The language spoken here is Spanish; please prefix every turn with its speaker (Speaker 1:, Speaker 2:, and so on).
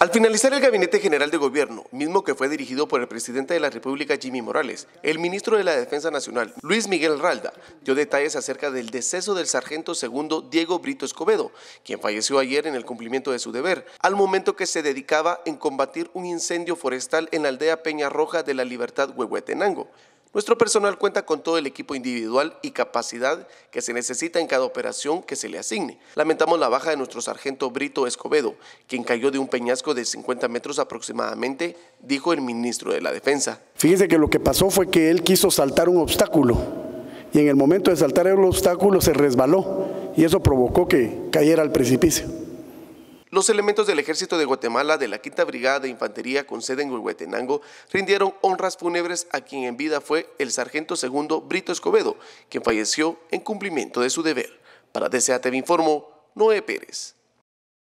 Speaker 1: Al finalizar el Gabinete General de Gobierno, mismo que fue dirigido por el presidente de la República Jimmy Morales, el ministro de la Defensa Nacional, Luis Miguel Ralda, dio detalles acerca del deceso del sargento segundo Diego Brito Escobedo, quien falleció ayer en el cumplimiento de su deber, al momento que se dedicaba en combatir un incendio forestal en la aldea Peña Roja de la Libertad Huehuetenango. Nuestro personal cuenta con todo el equipo individual y capacidad que se necesita en cada operación que se le asigne. Lamentamos la baja de nuestro sargento Brito Escobedo, quien cayó de un peñasco de 50 metros aproximadamente, dijo el ministro de la Defensa.
Speaker 2: Fíjese que lo que pasó fue que él quiso saltar un obstáculo y en el momento de saltar el obstáculo se resbaló y eso provocó que cayera al precipicio.
Speaker 1: Los elementos del Ejército de Guatemala de la Quinta Brigada de Infantería con sede en Huehuetenango rindieron honras fúnebres a quien en vida fue el sargento segundo Brito Escobedo, quien falleció en cumplimiento de su deber. Para desearte TV informó Noé Pérez.